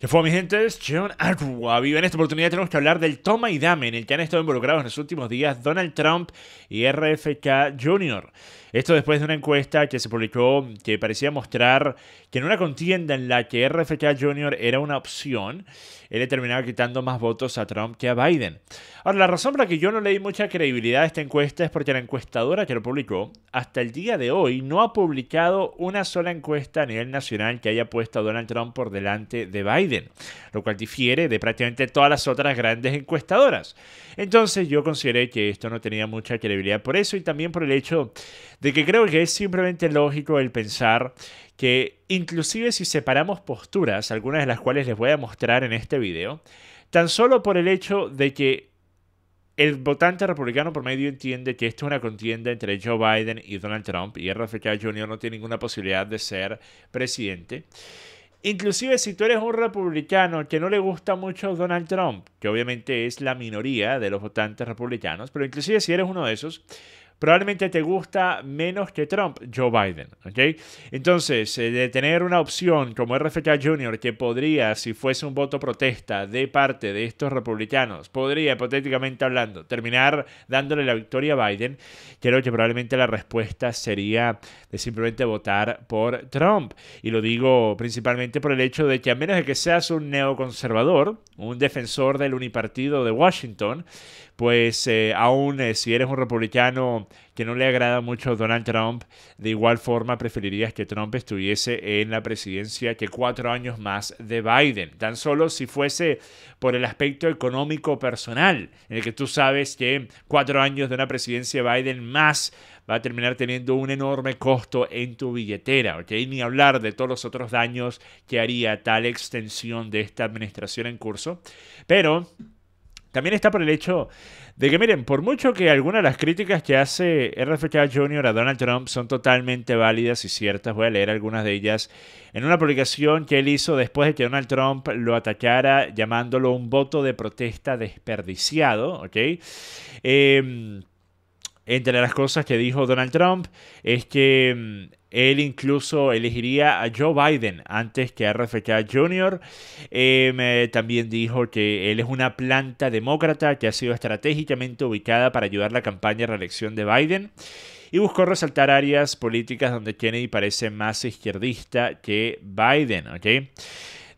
¿Qué fue, mi gente, John en esta oportunidad tenemos que hablar del toma y dame en el que han estado involucrados en los últimos días Donald Trump y RFK Jr. Esto después de una encuesta que se publicó que parecía mostrar que en una contienda en la que RFK Jr. era una opción, él terminaba quitando más votos a Trump que a Biden. Ahora, la razón por la que yo no le di mucha credibilidad a esta encuesta es porque la encuestadora que lo publicó hasta el día de hoy no ha publicado una sola encuesta a nivel nacional que haya puesto a Donald Trump por delante de Biden lo cual difiere de prácticamente todas las otras grandes encuestadoras. Entonces yo consideré que esto no tenía mucha credibilidad por eso y también por el hecho de que creo que es simplemente lógico el pensar que inclusive si separamos posturas, algunas de las cuales les voy a mostrar en este video, tan solo por el hecho de que el votante republicano por medio entiende que esto es una contienda entre Joe Biden y Donald Trump y RFK Jr. no tiene ninguna posibilidad de ser presidente. Inclusive si tú eres un republicano que no le gusta mucho Donald Trump, que obviamente es la minoría de los votantes republicanos, pero inclusive si eres uno de esos, probablemente te gusta menos que Trump, Joe Biden. ¿ok? Entonces, eh, de tener una opción como RFK Jr. que podría, si fuese un voto protesta de parte de estos republicanos, podría, hipotéticamente hablando, terminar dándole la victoria a Biden, creo que probablemente la respuesta sería de simplemente votar por Trump. Y lo digo principalmente por el hecho de que a menos de que seas un neoconservador, un defensor del unipartido de Washington, pues eh, aún eh, si eres un republicano que no le agrada mucho Donald Trump, de igual forma preferirías que Trump estuviese en la presidencia que cuatro años más de Biden, tan solo si fuese por el aspecto económico personal, en el que tú sabes que cuatro años de una presidencia de Biden más va a terminar teniendo un enorme costo en tu billetera, ¿ok? Ni hablar de todos los otros daños que haría tal extensión de esta administración en curso, pero... También está por el hecho de que, miren, por mucho que algunas de las críticas que hace RFK Jr. a Donald Trump son totalmente válidas y ciertas, voy a leer algunas de ellas, en una publicación que él hizo después de que Donald Trump lo atacara llamándolo un voto de protesta desperdiciado, ¿ok? Em, entre las cosas que dijo Donald Trump es que em, él incluso elegiría a Joe Biden antes que a RFK Jr. Em, eh, también dijo que él es una planta demócrata que ha sido estratégicamente ubicada para ayudar la campaña de reelección de Biden y buscó resaltar áreas políticas donde Kennedy parece más izquierdista que Biden.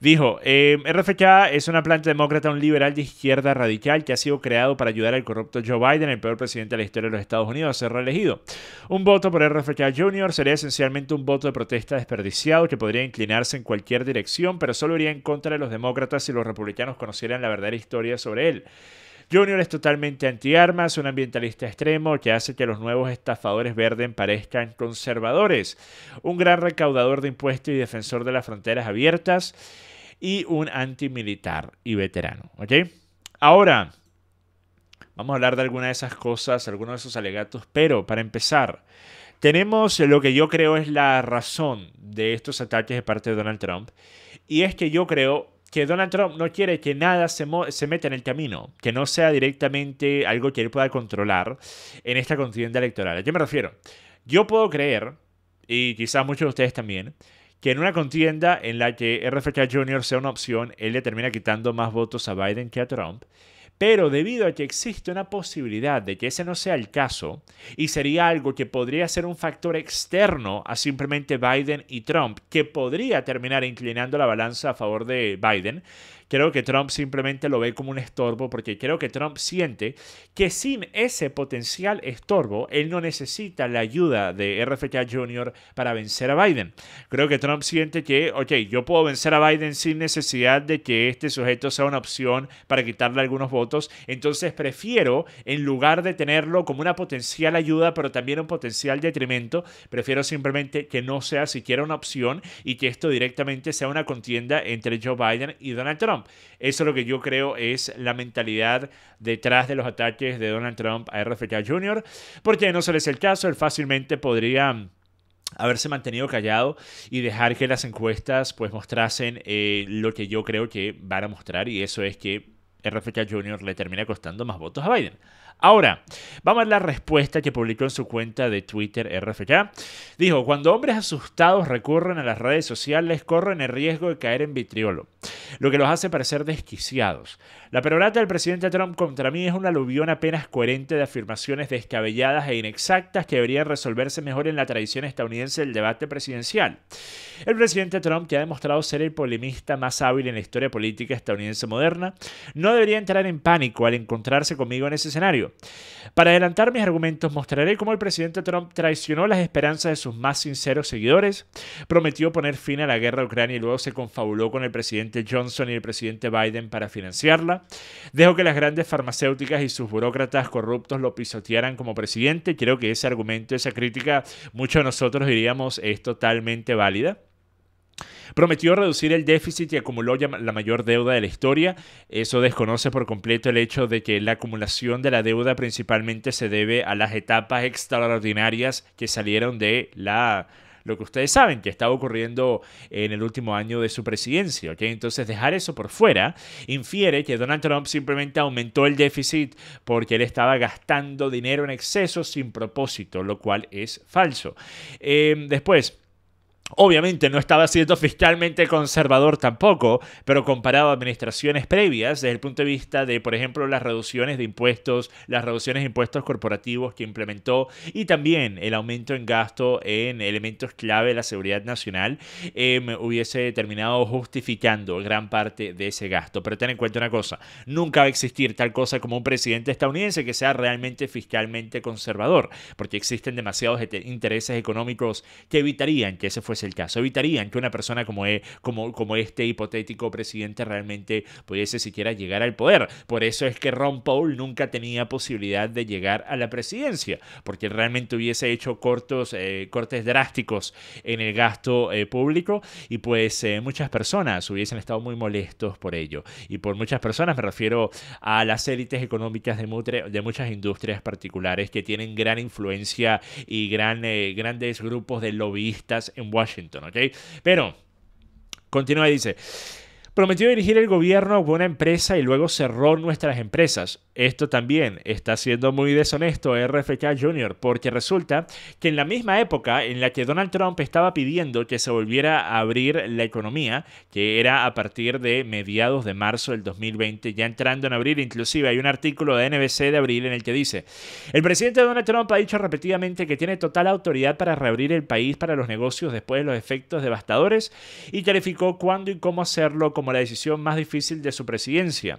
Dijo, eh, em, RFK es una planta demócrata, un liberal de izquierda radical que ha sido creado para ayudar al corrupto Joe Biden, el peor presidente de la historia de los Estados Unidos, a ser reelegido. Un voto por RFK Jr. sería esencialmente un voto de protesta desperdiciado que podría inclinarse en cualquier dirección, pero solo iría en contra de los demócratas si los republicanos conocieran la verdadera historia sobre él. Junior es totalmente antiarmas, un ambientalista extremo que hace que los nuevos estafadores verdes parezcan conservadores, un gran recaudador de impuestos y defensor de las fronteras abiertas y un antimilitar y veterano. ¿Ok? Ahora, vamos a hablar de algunas de esas cosas, algunos de esos alegatos, pero para empezar, tenemos lo que yo creo es la razón de estos ataques de parte de Donald Trump, y es que yo creo que Donald Trump no quiere que nada se, se, meta en el camino, que no sea directamente algo que él pueda controlar en esta contienda electoral. ¿A qué me refiero? Yo puedo creer, y quizás muchos de ustedes también, que en una contienda en la que RFK Jr. sea una opción, él le termina quitando más votos a Biden que a Trump. Pero debido a que existe una posibilidad de que ese no sea el caso, y sería algo que podría ser un factor externo a simplemente Biden y Trump, que podría terminar inclinando la balanza a favor de Biden, Creo que Trump simplemente lo ve como un estorbo porque creo que Trump siente que sin ese potencial estorbo, él no necesita la ayuda de RFK Jr. para vencer a Biden. Creo que Trump siente que, ok, yo puedo vencer a Biden sin necesidad de que este sujeto sea una opción para quitarle algunos votos. Entonces prefiero, en lugar de tenerlo como una potencial ayuda, pero también un potencial detrimento, prefiero simplemente que no sea siquiera una opción y que esto directamente sea una contienda entre Joe Biden y Donald Trump. Eso es lo que yo creo es la mentalidad detrás de los ataques de Donald Trump a RFK Jr., porque no se es el caso, él fácilmente podría haberse mantenido callado y dejar que las encuestas pues mostrasen eh, lo que yo creo que van a mostrar y eso es que RFK Jr. le termina costando más votos a Biden. Ahora, vamos a la respuesta que publicó en su cuenta de Twitter RFK. Dijo, cuando hombres asustados recurren a las redes sociales corren el riesgo de caer en vitriolo, lo que los hace parecer desquiciados. La perorata del presidente Trump contra mí es un aluvión apenas coherente de afirmaciones descabelladas e inexactas que deberían resolverse mejor en la tradición estadounidense del debate presidencial. El presidente Trump, que ha demostrado ser el polemista más hábil en la historia política estadounidense moderna, no debería entrar en pánico al encontrarse conmigo en ese escenario. Para adelantar mis argumentos, mostraré cómo el presidente Trump traicionó las esperanzas de sus más sinceros seguidores, prometió poner fin a la guerra de Ucrania y luego se confabuló con el presidente Johnson y el presidente Biden para financiarla, Dejo que las grandes farmacéuticas y sus burócratas corruptos lo pisotearan como presidente. Creo que ese argumento, esa crítica, muchos de nosotros diríamos es totalmente válida. Prometió reducir el déficit y acumuló la mayor deuda de la historia. Eso desconoce por completo el hecho de que la acumulación de la deuda principalmente se debe a las etapas extraordinarias que salieron de la lo que ustedes saben que estaba ocurriendo en el último año de su presidencia. Entonces, dejar eso por fuera infiere que Donald Trump simplemente aumentó el déficit porque él estaba gastando dinero en exceso sin propósito, lo cual es falso. Em, después, Obviamente no estaba siendo fiscalmente conservador tampoco, pero comparado a administraciones previas, desde el punto de vista de, por ejemplo, las reducciones de impuestos, las reducciones de impuestos corporativos que implementó y también el aumento en gasto en elementos clave de la seguridad nacional, em, hubiese terminado justificando gran parte de ese gasto. Pero ten en cuenta una cosa, nunca va a existir tal cosa como un presidente estadounidense que sea realmente fiscalmente conservador, porque existen demasiados intereses económicos que evitarían que ese fuese el caso. Evitarían que una persona como, e, como, como este hipotético presidente realmente pudiese siquiera llegar al poder. Por eso es que Ron Paul nunca tenía posibilidad de llegar a la presidencia, porque realmente hubiese hecho cortos, eh, cortes drásticos en el gasto eh, público y pues eh, muchas personas hubiesen estado muy molestos por ello. Y por muchas personas me refiero a las élites económicas de, muchas industrias particulares que tienen gran influencia y gran, grandes grupos de lobbyistas en Washington ¿ok? Pero, continúa y dice. Prometió dirigir el gobierno a una empresa y luego cerró nuestras empresas. Esto también está siendo muy deshonesto RFK Jr. porque resulta que en la misma época en la que Donald Trump estaba pidiendo que se volviera a abrir la economía, que era a partir de mediados de marzo del 2020, ya entrando en abril, inclusive hay un artículo de NBC de abril en el que dice, el presidente Donald Trump ha dicho repetidamente que tiene total autoridad para reabrir el país para los negocios después de los efectos devastadores y clarificó cuándo y cómo hacerlo como la decisión más difícil de su presidencia.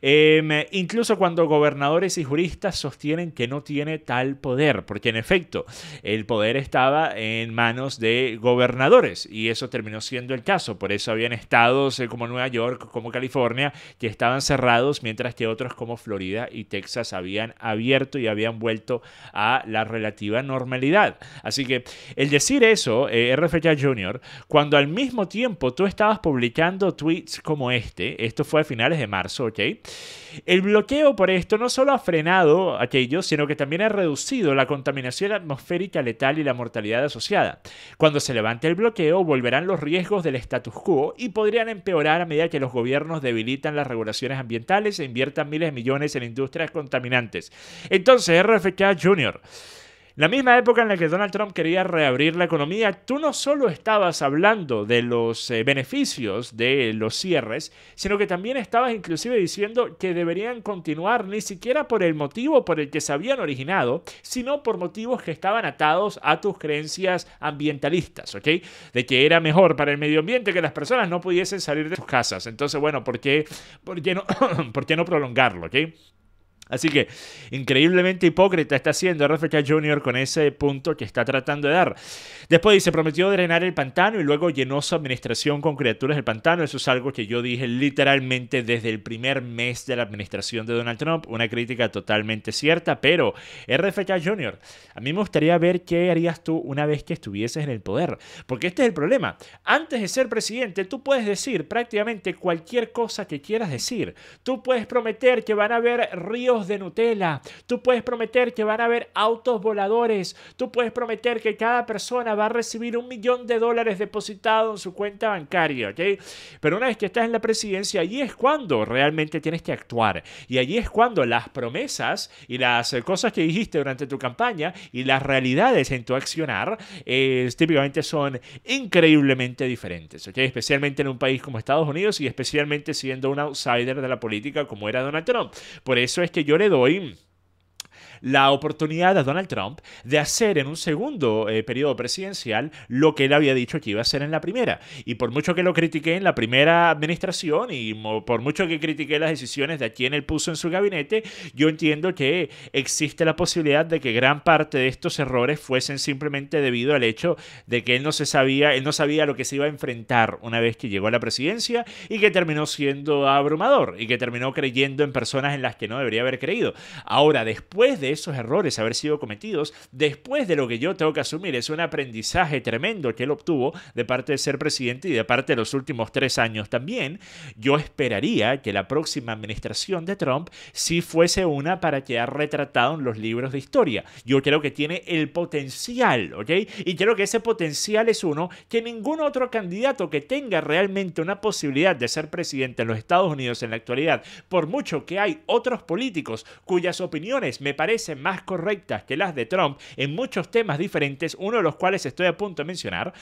Em, incluso cuando gobernadores y juristas sostienen que no tiene tal poder, porque en efecto el poder estaba en manos de gobernadores y eso terminó siendo el caso. Por eso habían estados eh, como Nueva York, como California, que estaban cerrados, mientras que otros como Florida y Texas habían abierto y habían vuelto a la relativa normalidad. Así que el decir eso, eh, RFK Jr., cuando al mismo tiempo tú estabas publicando tweets como este, esto fue a finales de marzo, ¿ok? El bloqueo por esto no solo ha frenado aquello, sino que también ha reducido la contaminación atmosférica letal y la mortalidad asociada. Cuando se levante el bloqueo, volverán los riesgos del status quo y podrían empeorar a medida que los gobiernos debilitan las regulaciones ambientales e inviertan miles de millones en industrias contaminantes. Entonces, RFK Jr. La misma época en la que Donald Trump quería reabrir la economía, tú no solo estabas hablando de los eh, beneficios de los cierres, sino que también estabas inclusive diciendo que deberían continuar ni siquiera por el motivo por el que se habían originado, sino por motivos que estaban atados a tus creencias ambientalistas, ¿ok? De que era mejor para el medio ambiente que las personas no pudiesen salir de sus casas. Entonces, bueno, ¿por qué, no, ¿por qué no prolongarlo, ¿ok? Así que increíblemente hipócrita está haciendo RFK Jr. con ese punto que está tratando de dar. Después dice, prometió drenar el pantano y luego llenó su administración con criaturas del pantano. Eso es algo que yo dije literalmente desde el primer mes de la administración de Donald Trump. Una crítica totalmente cierta, pero RFK Jr., a mí me gustaría ver qué harías tú una vez que estuvieses en el poder. Porque este es el problema. Antes de ser presidente, tú puedes decir prácticamente cualquier cosa que quieras decir. Tú puedes prometer que van a haber ríos de Nutella. Tú puedes prometer que van a haber autos voladores. Tú puedes prometer que cada persona va a recibir un millón de dólares depositado en su cuenta bancaria. ¿ok? Pero una vez que estás en la presidencia, allí es cuando realmente tienes que actuar. Y allí es cuando las promesas y las eh, cosas que dijiste durante tu campaña y las realidades en tu accionar eh, típicamente son increíblemente diferentes. ¿okay? Especialmente en un país como Estados Unidos y especialmente siendo un outsider de la política como era Donald Trump. Por eso es que yo le doy la oportunidad a Donald Trump de hacer en un segundo eh, periodo presidencial lo que él había dicho que iba a hacer en la primera. Y por mucho que lo critiqué en la primera administración y por mucho que critiqué las decisiones de a quien él puso en su gabinete, yo entiendo que existe la posibilidad de que gran parte de estos errores fuesen simplemente debido al hecho de que él no se sabía, él no sabía lo que se iba a enfrentar una vez que llegó a la presidencia y que terminó siendo abrumador y que terminó creyendo en personas en las que no debería haber creído. Ahora, después de esos errores haber sido cometidos después de lo que yo tengo que asumir es un aprendizaje tremendo que él obtuvo de parte de ser presidente y de parte de los últimos tres años también, yo esperaría que la próxima administración de Trump sí fuese una para quedar retratado en los libros de historia. Yo creo que tiene el potencial, ¿ok? Y creo que ese potencial es uno que ningún otro candidato que tenga realmente una posibilidad de ser presidente en los Estados Unidos en la actualidad, por mucho que hay otros políticos cuyas opiniones me parecen más correctas que las de Trump en muchos temas diferentes, uno de los cuales estoy a punto de mencionar,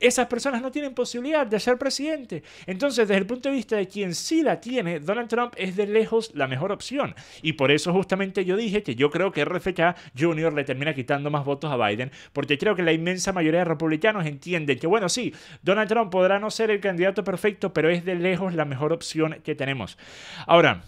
esas personas no tienen posibilidad de ser presidente. Entonces, desde el punto de vista de quien sí la tiene, Donald Trump es de lejos la mejor opción. Y por eso justamente yo dije que yo creo que RFK Jr. le termina quitando más votos a Biden, porque creo que la inmensa mayoría de republicanos entienden que, bueno, sí, Donald Trump podrá no ser el candidato perfecto, pero es de lejos la mejor opción que tenemos. Ahora,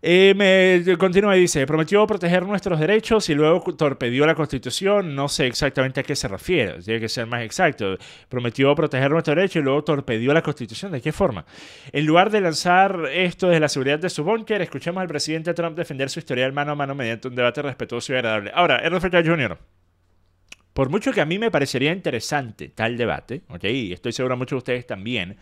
eh, continúa y dice, prometió proteger nuestros derechos y luego torpedió la constitución. No sé exactamente a qué se refiere, tiene que ser más exacto. Prometió proteger nuestros derechos y luego torpedió la constitución. ¿De qué forma? En lugar de lanzar esto desde la seguridad de su bunker Escuchemos al presidente Trump defender su historial mano a mano mediante un debate respetuoso y agradable. Ahora, Ernesto Jr., por mucho que a mí me parecería interesante tal debate, okay, y estoy seguro muchos de ustedes también,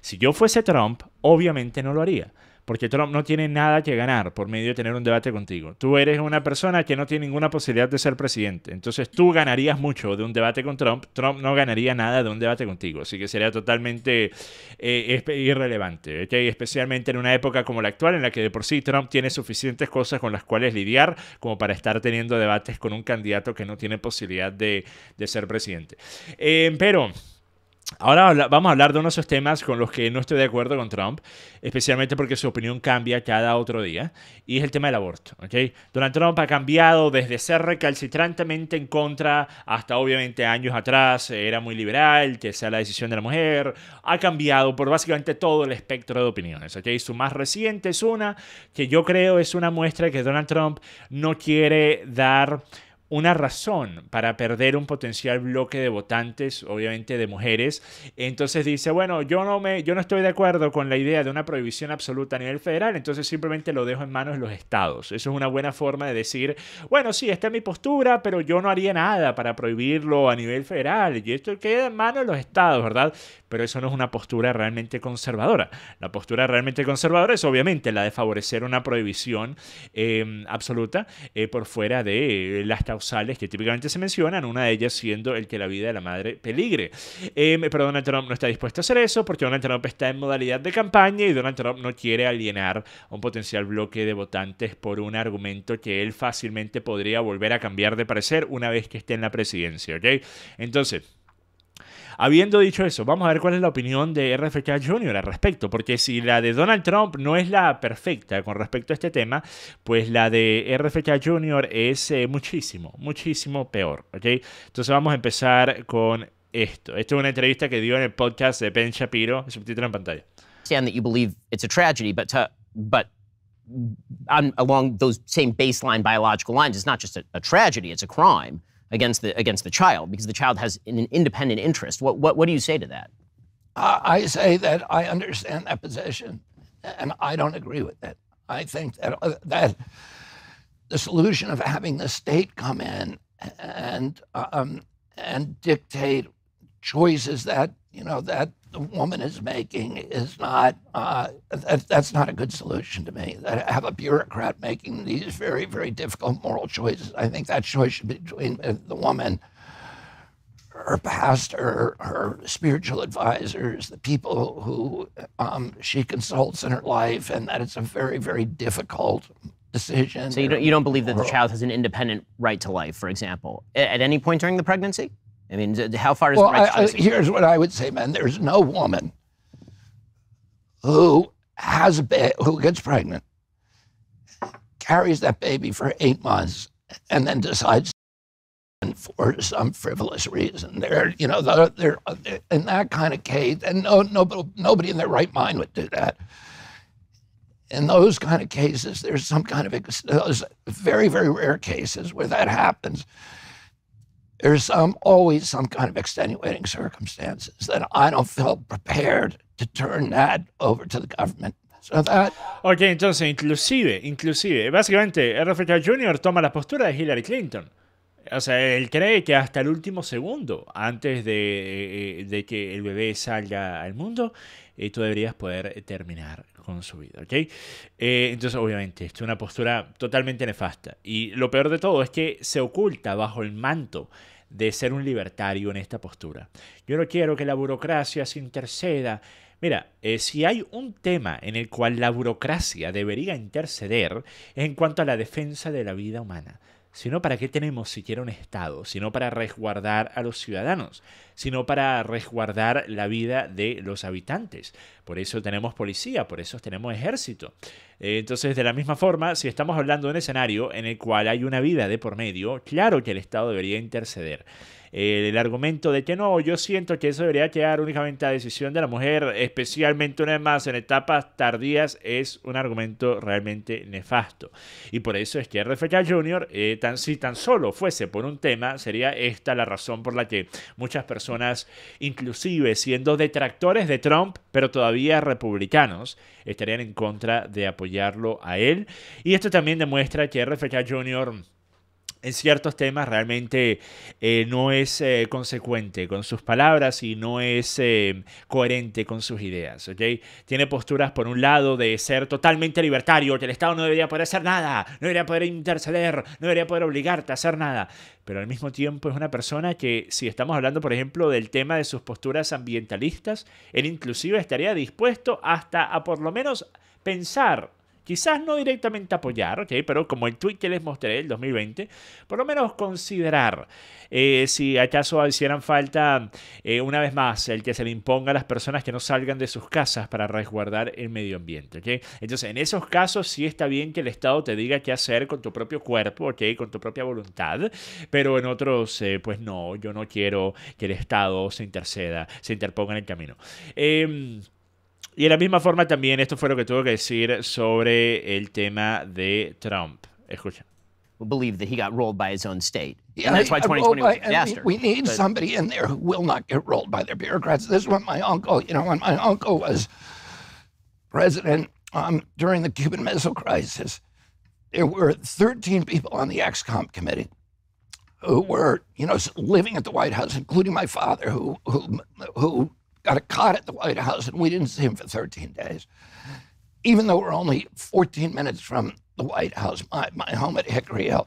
si yo fuese Trump, obviamente no lo haría porque Trump no tiene nada que ganar por medio de tener un debate contigo. Tú eres una persona que no tiene ninguna posibilidad de ser presidente. Entonces tú ganarías mucho de un debate con Trump. Trump no ganaría nada de un debate contigo. Así que sería totalmente eh, irrelevante. Especialmente en una época como la actual, en la que de por sí Trump tiene suficientes cosas con las cuales lidiar como para estar teniendo debates con un candidato que no tiene posibilidad de, ser presidente. Eh, pero... Ahora vamos a hablar de uno de esos temas con los que no estoy de acuerdo con Trump, especialmente porque su opinión cambia cada otro día, y es el tema del aborto. Donald Trump ha cambiado desde ser recalcitrantemente en contra hasta obviamente años atrás, eh, era muy liberal, que sea la decisión de la mujer, ha cambiado por básicamente todo el espectro de opiniones. Su más reciente es una que yo creo es una muestra de que Donald Trump no quiere dar una razón para perder un potencial bloque de votantes, obviamente de mujeres. Entonces dice, bueno, yo no, me, yo no estoy de acuerdo con la idea de una prohibición absoluta a nivel federal, entonces simplemente lo dejo en manos de los estados. Eso es una buena forma de decir, bueno, sí, esta es mi postura, pero yo no haría nada para prohibirlo a nivel federal. Y esto queda en manos de los estados, ¿verdad? Pero eso no es una postura realmente conservadora. La postura realmente conservadora es obviamente la de favorecer una prohibición eh, absoluta eh, por fuera de eh, las que típicamente se mencionan, una de ellas siendo el que la vida de la madre peligre. Em, eh, pero Donald Trump no está dispuesto a hacer eso porque Donald Trump está en modalidad de campaña y Donald Trump no quiere alienar a un potencial bloque de votantes por un argumento que él fácilmente podría volver a cambiar de parecer una vez que esté en la presidencia, ¿ok? Entonces, Habiendo dicho eso, vamos a ver cuál es la opinión de RFK Jr. al respecto, porque si la de Donald Trump no es la perfecta con respecto a este tema, pues la de RFK Jr. es eh, muchísimo, muchísimo peor. ¿okay? Entonces vamos a empezar con esto. Esto es una entrevista que dio en el podcast de Ben Shapiro, subtítulo en pantalla. That you believe it's a tragedy, but along those same baseline biological lines, it's not just a tragedy, it's a crime. against the against the child because the child has an independent interest. What what, what do you say to that? I say that I understand that position, and I don't agree with it. I think that uh, that the solution of having the state come in and um, and dictate choices that you know that the woman is making is not uh, that, that's not a good solution to me. I have a bureaucrat making these very very difficult moral choices. I think that choice should be between the woman, her pastor, her spiritual advisors, the people who um, she consults in her life, and that it's a very very difficult decision. So you don't you don't believe that the child has an independent right to life, for example, at any point during the pregnancy? I mean, how far is well, the I, I, here's what I would say, man. There's no woman who has a ba- who gets pregnant, carries that baby for eight months, and then decides for some frivolous reason. They're, you know, they're, they're, in that kind of case, and no, nobody, nobody in their right mind would do that. In those kind of cases, there's some kind of very, very rare cases where that happens there's um, always some kind of extenuating circumstances that I don't feel prepared to turn that over to the government. So that... Ok, entonces inclusive, inclusive, básicamente RFK Jr. toma la postura de Hillary Clinton. O sea, él cree que hasta el último segundo, antes de, eh, que el bebé salga al mundo, eh, tú deberías poder terminar con su vida, eh, entonces, obviamente, esto es una postura totalmente nefasta. Y lo peor de todo es que se oculta bajo el manto de ser un libertario en esta postura. Yo no quiero que la burocracia se interceda. Mira, si hay un tema en el cual la burocracia debería interceder es en cuanto a la defensa de la vida humana sino para qué tenemos siquiera un Estado, sino para resguardar a los ciudadanos, sino para resguardar la vida de los habitantes. Por eso tenemos policía, por eso tenemos ejército. Eh, entonces, de la misma forma, si estamos hablando de un escenario en el cual hay una vida de por medio, claro que el Estado debería interceder. Eh, el argumento de que no, yo siento que eso debería quedar únicamente a decisión de la mujer, especialmente una vez más en etapas tardías, es un argumento realmente nefasto. Y por eso es que RFK Jr., eh, tan, si tan solo fuese por un tema, sería esta la razón por la que muchas personas, inclusive siendo detractores de Trump, pero todavía republicanos, estarían en contra de apoyarlo a él. Y esto también demuestra que RFK Jr., en ciertos temas realmente eh, no es eh, consecuente con sus palabras y no es eh, coherente con sus ideas. ¿okay? Tiene posturas, por un lado, de ser totalmente libertario, que el Estado no debería poder hacer nada, no debería poder interceder, no debería poder obligarte a hacer nada. Pero al mismo tiempo es una persona que, si estamos hablando, por ejemplo, del tema de sus posturas ambientalistas, él inclusive estaría dispuesto hasta a por lo menos pensar Quizás no directamente apoyar, pero como el tweet que les mostré, el 2020, por lo menos considerar eh, si acaso hicieran falta, eh, una vez más, el que se le imponga a las personas que no salgan de sus casas para resguardar el medio ambiente. Entonces, en esos casos sí está bien que el Estado te diga qué hacer con tu propio cuerpo, ¿ok? con tu propia voluntad, pero en otros, eh, pues no, yo no quiero que el Estado se interceda, se interponga en el camino. Em, Y de la misma forma también esto fue lo que tuvo que decir sobre el tema de Trump. Escuchen. believe that he got rolled by his own state. Yeah, that's why 2020 was a disaster. We, we need but, somebody in there who will not get rolled by their bureaucrats. This is what my uncle, you know, when my uncle was president um, during the Cuban Missile Crisis, there were 13 people on the XCOM committee who were, you know, living at the White House, including my father, who who who got a cot at the White House, and we didn't see him for 13 days. Even though we're only 14 minutes from the White House, my, my home at Hickory Hill,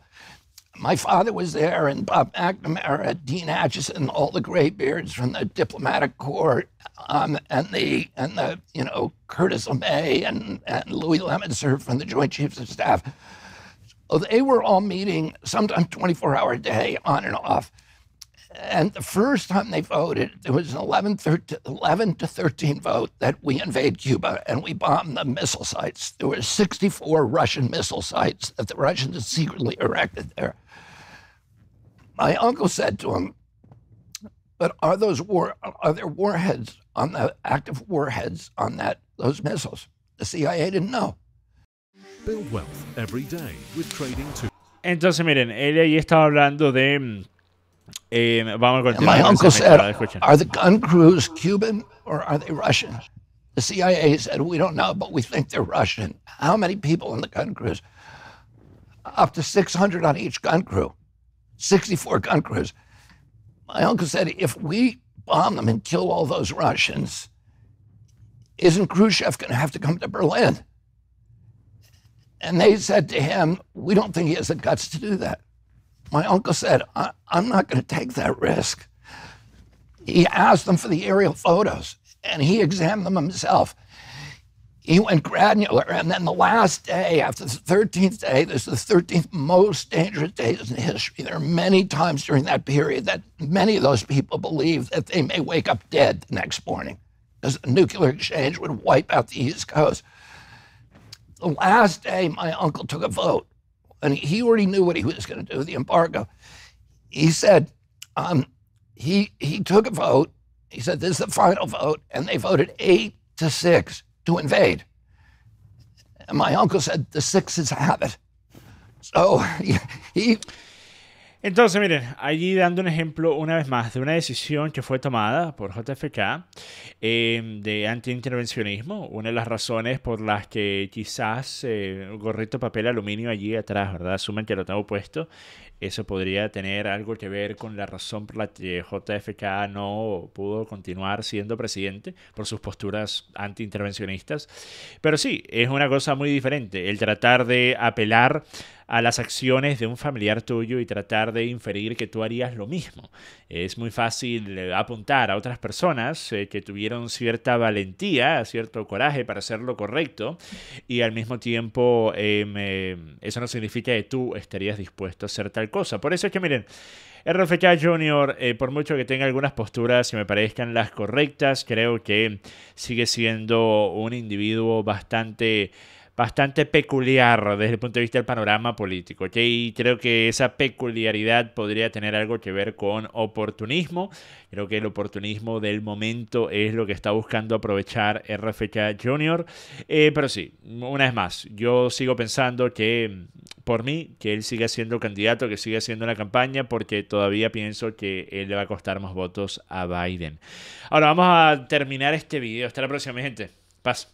my father was there, and Bob McNamara, Dean Acheson, all the graybeards from the diplomatic corps, um, and the and the you know Curtis LeMay and and Louis Lemonser from the Joint Chiefs of Staff. So they were all meeting sometimes 24 hour a day, on and off. And the first time they voted, it was an 11, 13, 11, to 13 vote that we invade Cuba and we bomb the missile sites. There were 64 Russian missile sites that the Russians had secretly erected there. My uncle said to him, but are those war are there warheads on the active warheads on that those missiles? The CIA didn't know. Build wealth every day with trading too. Entonces miren, ella ahí estaba hablando de mm, vamos My uncle said, "Are the gun crews Cuban or are they Russian?" The CIA said, "We don't know, but we think they're Russian." How many people in the gun crews? Up to 600 on each gun crew, 64 gun crews. My uncle said, "If we bomb them and kill all those Russians, isn't Khrushchev going to have to come to Berlin?" And they said to him, "We don't think he has the guts to do that." My uncle said, I- am not going to take that risk. He asked them for the aerial photos and he examined them himself. He went granular. And then the last day, after the 13th day, this is the 13th most dangerous day in history. There are many times during that period that many of those people believe that they may wake up dead the next morning because the nuclear exchange would wipe out the East Coast. The last day, my uncle took a vote and he already knew what he was going to do, the embargo. He said, um, he, he took a vote. He said, this is the final vote. And they voted eight to six to invade. And my uncle said, the sixes have it. So he, he Entonces, miren, allí dando un ejemplo una vez más de una decisión que fue tomada por JFK eh, em, de antiintervencionismo, una de las razones por las que quizás eh, un gorrito papel aluminio allí atrás, ¿verdad? Asumen que lo tengo puesto, eso podría tener algo que ver con la razón por la que JFK no pudo continuar siendo presidente por sus posturas antiintervencionistas. Pero sí, es una cosa muy diferente el tratar de apelar a las acciones de un familiar tuyo y tratar de inferir que tú harías lo mismo. Es muy fácil eh, apuntar a otras personas eh, que tuvieron cierta valentía, cierto coraje para hacer lo correcto y al mismo tiempo em, eh, eso no significa que tú estarías dispuesto a hacer tal cosa. Por eso es que miren, RFK Jr., por mucho que tenga algunas posturas y me parezcan las correctas, creo que sigue siendo un individuo bastante bastante peculiar desde el punto de vista del panorama político. Y creo que esa peculiaridad podría tener algo que ver con oportunismo. Creo que el oportunismo del momento es lo que está buscando aprovechar RFK Jr. Eh, pero sí, una vez más, yo sigo pensando que mm, por mí, que él siga siendo candidato, que siga siendo la campaña, porque todavía pienso que él le va a costar más votos a Biden. Ahora vamos a terminar este video. Hasta la próxima, mi gente. Paz.